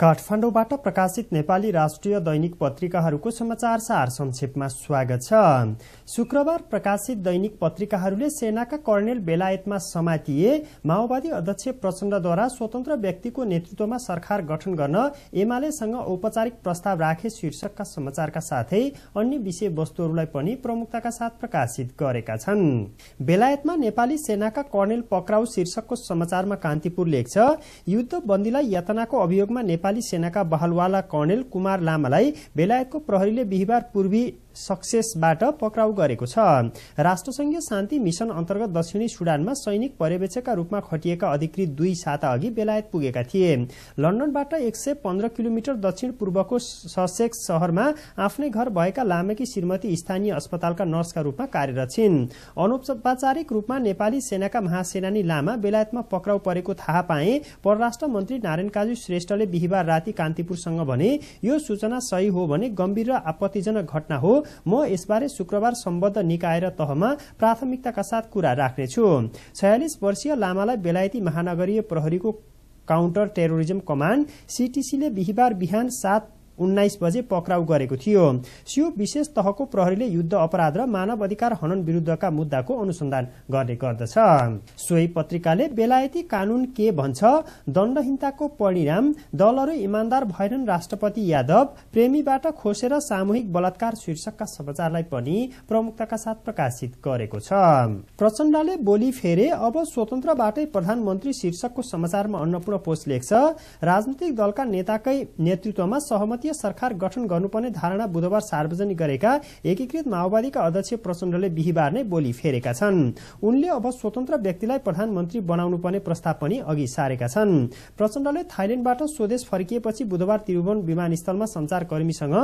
काठमाडौँबाट प्रकाशित नेपाली राष्ट्रिय दैनिक पत्रिकाहरूको समाचार सार संक्षेपमा स्वागत छ शुक्रबार प्रकाशित दैनिक पत्रिकाहरूले सेनाका कर्णेल बेलायतमा समातिए माओवादी अध्यक्ष प्रचण्डद्वारा स्वतन्त्र व्यक्तिको नेतृत्वमा सरकार गठन गर्न एमालेसँग औपचारिक प्रस्ताव राखे शीर्षकका समाचारका साथै अन्य विषयवस्तुहरूलाई पनि प्रमुखताका साथ प्रकाशित गरेका छन् बेलायतमा नेपाली सेनाका कर्णेल पक्राउ शीर्षकको समाचारमा कान्तिपुर लेख्छ युद्धबन्दीलाई यातनाको अभियोगमा नेपाल नेपाली सेनाका बहलवाला कर्णेल कुमार लामालाई बेलायतको प्रहरीले बिहिबार पूर्वी सक्सेसबाट पक्राउ गरेको छ राष्ट्रसंघीय शान्ति मिशन अन्तर्गत दक्षिणी सुडानमा सैनिक पर्यवेक्षकका रूपमा खटिएका अधिकृत दुई साता अघि बेलायत पुगेका थिए लन्डनबाट एक सय पन्ध्र किलोमिटर दक्षिण पूर्वको ससेक्स शहरमा आफ्नै घर भएका लामेकी श्रीमती स्थानीय अस्पतालका नर्सका रूपमा कार्यरत छिन् अनौपचारिक रूपमा नेपाली सेनाका महासेनानी लामा बेलायतमा पक्राउ परेको थाहा पाए परराष्ट्र मन्त्री नारायण काजी श्रेष्ठले बिहिबार राति कान्तिपुरसँग भने यो सूचना सही हो भने गम्भीर र आपत्तिजनक घटना हो म यसबारे शुक्रबार सम्बद्ध निकाय र तहमा प्राथमिकताका साथ कुरा राख्नेछु छयालिस वर्षीय लामालाई बेलायती महानगरीय प्रहरीको काउन्टर टेरोरिजम कमाण्ड सीटीसीले बिहिबार बिहान सात उन्नाइस बजे पक्राउ गरेको थियो सियो विशेष तहको प्रहरीले युद्ध अपराध र मानव अधिकार हनन विरुद्धका मुद्दाको अनुसन्धान गर्ने गर्दछ सोही पत्रिकाले बेलायती कानून के भन्छ दण्डहीनताको परिणाम दलहरू इमान्दार भएनन् राष्ट्रपति यादव प्रेमीबाट खोसेर सामूहिक बलात्कार शीर्षकका समाचारलाई पनि प्रमुखताका साथ प्रकाशित गरेको छ प्रचण्डले बोली फेरे अब स्वतन्त्रबाटै प्रधानमन्त्री शीर्षकको समाचारमा अन्नपूर्ण पोस्ट लेख्छ राजनैतिक दलका नेताकै नेतृत्वमा सहमति सरकार गठन गर्नुपर्ने धारणा बुधबार सार्वजनिक गरेका एकीकृत माओवादीका अध्यक्ष प्रचण्डले बिहिबार नै बोली फेरेका छन् उनले अब स्वतन्त्र व्यक्तिलाई प्रधानमन्त्री बनाउनुपर्ने प्रस्ताव पनि अघि सारेका छन् प्रचण्डले थाइल्याण्डबाट स्वदेश फर्किएपछि बुधबार त्रिभुवन विमानस्थलमा संचारकर्मीसँग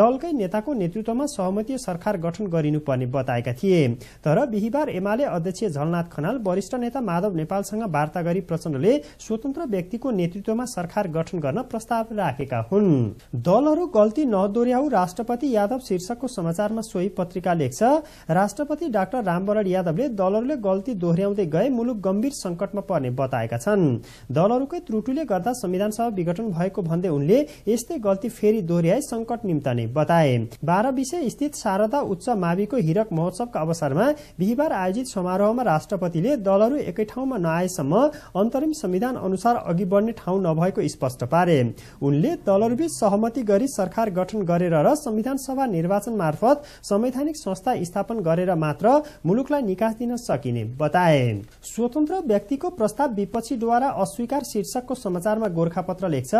दलकै नेताको नेतृत्वमा सहमति सरकार गठन गरिनुपर्ने बताएका थिए तर बिहिबार एमाले अध्यक्ष झलनाथ खनाल वरिष्ठ नेता माधव नेपालसँग वार्ता गरी प्रचण्डले स्वतन्त्र व्यक्तिको नेतृत्वमा सरकार गठन गर्न प्रस्ताव राखेका हुन् दलहरू गल्ती नदोर्याउ राष्ट्रपति यादव शीर्षकको समाचारमा सोही पत्रिका लेख्छ राष्ट्रपति डाक्टर रामवरण यादवले दलहरूले गल्ती दोहोर्याउँदै गए मुलुक गम्भीर संकटमा पर्ने बताएका छन् दलहरूकै त्रुटुले गर्दा संविधान सभा विघटन भएको भन्दै उनले यस्तै गल्ती फेरि दोहोर्याए संकट निम्तने बताए बाह्र विषय स्थित शारदा उच्च माविको हिरक महोत्सवका अवसरमा बिहिबार आयोजित समारोहमा राष्ट्रपतिले दलहरू एकै ठाउँमा नआएसम्म अन्तरिम संविधान अनुसार अघि बढ्ने ठाउँ नभएको स्पष्ट पारे उनले दलहरूबीच सहमति गल्ती गरी सरकार गठन गरेर र संविधान सभा निर्वाचन मार्फत संवैधानिक संस्था स्थापन गरेर मात्र मुलुकलाई निकास दिन सकिने बताए स्वतन्त्र व्यक्तिको प्रस्ताव विपक्षीद्वारा अस्वीकार शीर्षकको समाचारमा गोर्खापत्र लेख्छ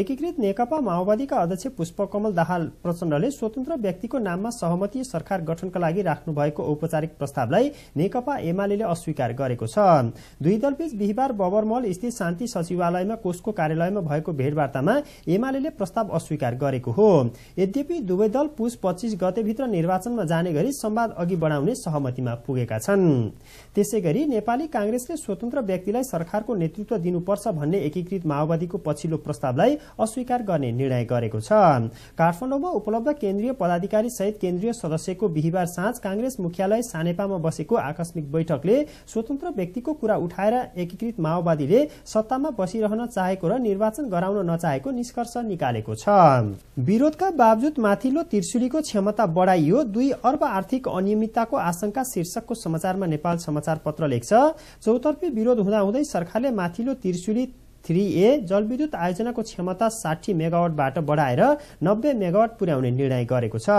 एकीकृत नेकपा माओवादीका अध्यक्ष पुष्पकमल दाहाल प्रचण्डले स्वतन्त्र व्यक्तिको नाममा सहमति सरकार गठनका लागि राख्नु भएको औपचारिक प्रस्तावलाई नेकपा एमाले अस्वीकार गरेको छ दुई दलबीच बिहिबार बबरमल स्थित शान्ति सचिवालयमा कोषको कार्यालयमा भएको भेटवार्तामा एमाले प्रस्ताव अस्वीकार गरेको हो यद्यपि दुवै दल पुस पच्चिस गतेभित्र निर्वाचनमा जाने गरी सम्वाद अघि बढाउने सहमतिमा पुगेका छन् त्यसै गरी नेपाली काङ्ग्रेसले स्वतन्त्र व्यक्तिलाई सरकारको नेतृत्व दिनुपर्छ भन्ने एकीकृत माओवादीको पछिल्लो प्रस्तावलाई अस्वीकार गर्ने निर्णय गरेको छ काठमाडौँमा उपलब्ध केन्द्रीय पदाधिकारी सहित केन्द्रीय सदस्यको बिहिबार साँझ काङ्ग्रेस मुख्यालय सानेपामा बसेको आकस्मिक बैठकले स्वतन्त्र व्यक्तिको कुरा उठाएर एकीकृत माओवादीले सत्तामा बसिरहन चाहेको र निर्वाचन गराउन नचाहेको निष्कर्ष निकालेको छ विरोधका बावजुद माथिल्लो त्रिशुलीको क्षमता बढाइयो दुई अर्ब आर्थिक अनियमितताको आशंका शीर्षकको समाचारमा नेपाल समाचार पत्र लेख्छ चौतर्फी विरोध हुँदाहुँदै सरकारले माथिल्लो त्रिशुली थ्री ए जलविद्युत आयोजनाको क्षमता साठी मेगावटबाट बढाएर नब्बे मेगावट पुर्याउने निर्णय गरेको छ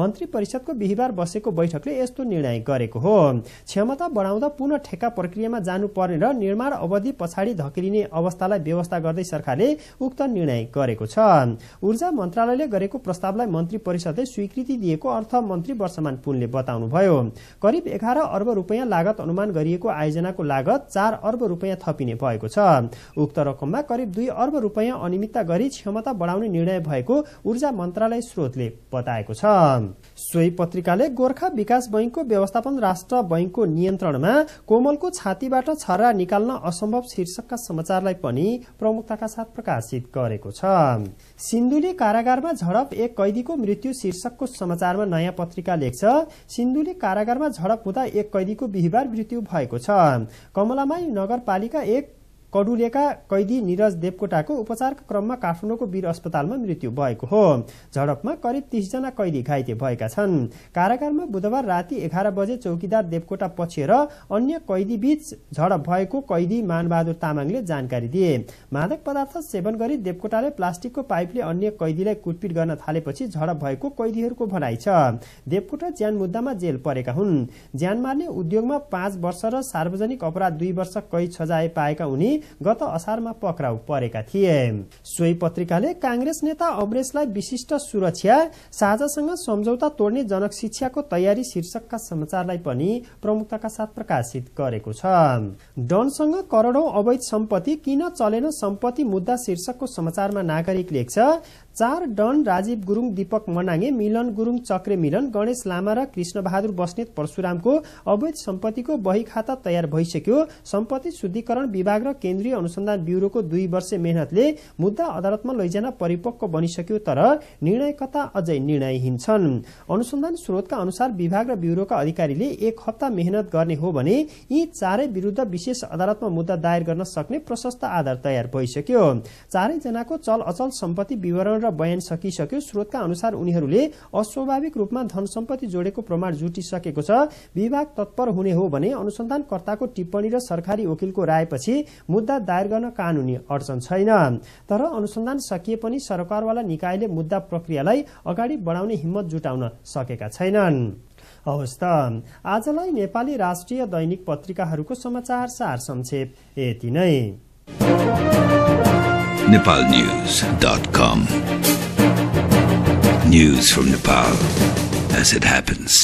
मन्त्री परिषदको बिहिबार बसेको बैठकले यस्तो निर्णय गरेको हो क्षमता बढाउँदा पुनः ठेक्का प्रक्रियामा जानुपर्ने र निर्माण अवधि पछाडि धकिलिने अवस्थालाई व्यवस्था गर्दै सरकारले उक्त निर्णय गरेको छ ऊर्जा मन्त्रालयले गरेको प्रस्तावलाई मन्त्री परिषदले स्वीकृति दिएको अर्थमन्त्री वर्षमान पुनले बताउनुभयो करिब एघार अर्ब रुपियाँ लागत अनुमान गरिएको आयोजनाको लागत चार अर्ब रुपियाँ थपिने भएको छ उक्त रकममा करिब दुई अर्ब रूपियाँ अनियमितता गरी क्षमता बढाउने निर्णय भएको ऊर्जा मन्त्रालय स्रोतले बताएको छ सोही पत्रिकाले गोर्खा विकास बैंकको व्यवस्थापन राष्ट्र बैंकको नियन्त्रणमा कोमलको छातीबाट छर्रा निकाल्न असम्भव शीर्षकका समाचारलाई पनि प्रमुखताका साथ प्रकाशित गरेको छ सिन्धुली कारागारमा झडप एक कैदीको मृत्यु शीर्षकको समाचारमा नयाँ पत्रिका लेख्छ सिन्धुली कारागारमा झडप हुँदा एक कैदीको बिहिबार मृत्यु भएको छ कमलामाई नगरपालिका एक कडुलेका कैदी निरज देवकोटाको उपचारको क्रममा काठमाडौँको वीर अस्पतालमा मृत्यु भएको हो झडपमा करिब तीसजना कैदी घाइते भएका छन् कारागारमा बुधबार राति एघार बजे चौकीदार देवकोटा पछिएर अन्य कैदीबीच झडप भएको कैदी मानबहादुर तामाङले जानकारी दिए मादक पदार्थ सेवन गरी देवकोटाले प्लास्टिकको पाइपले अन्य कैदीलाई कुटपिट गर्न थालेपछि झडप भएको कैदीहरूको भनाइ छ देवकोटा ज्यान मुद्दामा जेल परेका हुन् ज्यान मार्ने उद्योगमा पाँच वर्ष र सार्वजनिक अपराध दुई वर्ष कैद सजाय पाएका उनी गत असारमा पक्राउ परेका थिए सोही पत्रिकाले कांग्रेस नेता अमरेशलाई विशिष्ट सुरक्षा साझासँग सम्झौता तोड्ने जनक शिक्षाको तयारी शीर्षकका समाचारलाई पनि प्रमुखताका साथ प्रकाशित गरेको छ डनसँग करोडौं अवैध सम्पत्ति किन चलेन सम्पत्ति मुद्दा शीर्षकको समाचारमा नागरिक लेख्छ चार डन राजीव गुरूङ दीपक मनाङे मिलन गुरूङ चक्रे मिलन गणेश लामा र कृष्णबहादुर बस्नेत परशुरामको अवैध सम्पत्तिको बही खाता तयार भइसक्यो सम्पत्ति शुद्धिकरण विभाग र केन्द्रीय अनुसन्धान ब्युरोको दुई वर्ष मेहनतले मुद्दा अदालतमा लैजान परिपक्व बनिसक्यो तर निर्णयकर्ता अझै निर्णयहीन छन् अनुसन्धान स्रोतका अनुसार विभाग र ब्युरोका अधिकारीले एक हप्ता मेहनत गर्ने हो भने यी चारै विरूद्ध विशेष अदालतमा मुद्दा दायर गर्न सक्ने प्रशस्त आधार तयार भइसक्यो चारैजनाको चल अचल सम्पत्ति विवरण र बयान सकिसक्यो स्रोतका अनुसार उनीहरूले अस्वाभाविक रूपमा धन सम्पत्ति जोडेको प्रमाण जुटिसकेको छ विभाग तत्पर हुने हो भने अनुसन्धानकर्ताको टिप्पणी र सरकारी वकिलको रायपछि मुद्दा दायर गर्न कानूनी अडचन छैन तर अनुसन्धान सकिए पनि सरकारवाला निकायले मुद्दा प्रक्रियालाई अगाडि बढाउने हिम्मत जुटाउन सकेका छैनन् हवस् त आजलाई नेपाली राष्ट्रिय दैनिक पत्रिकाहरूको समाचार सार संक्षेप यति नै Nepal news dot com news from Nepal as it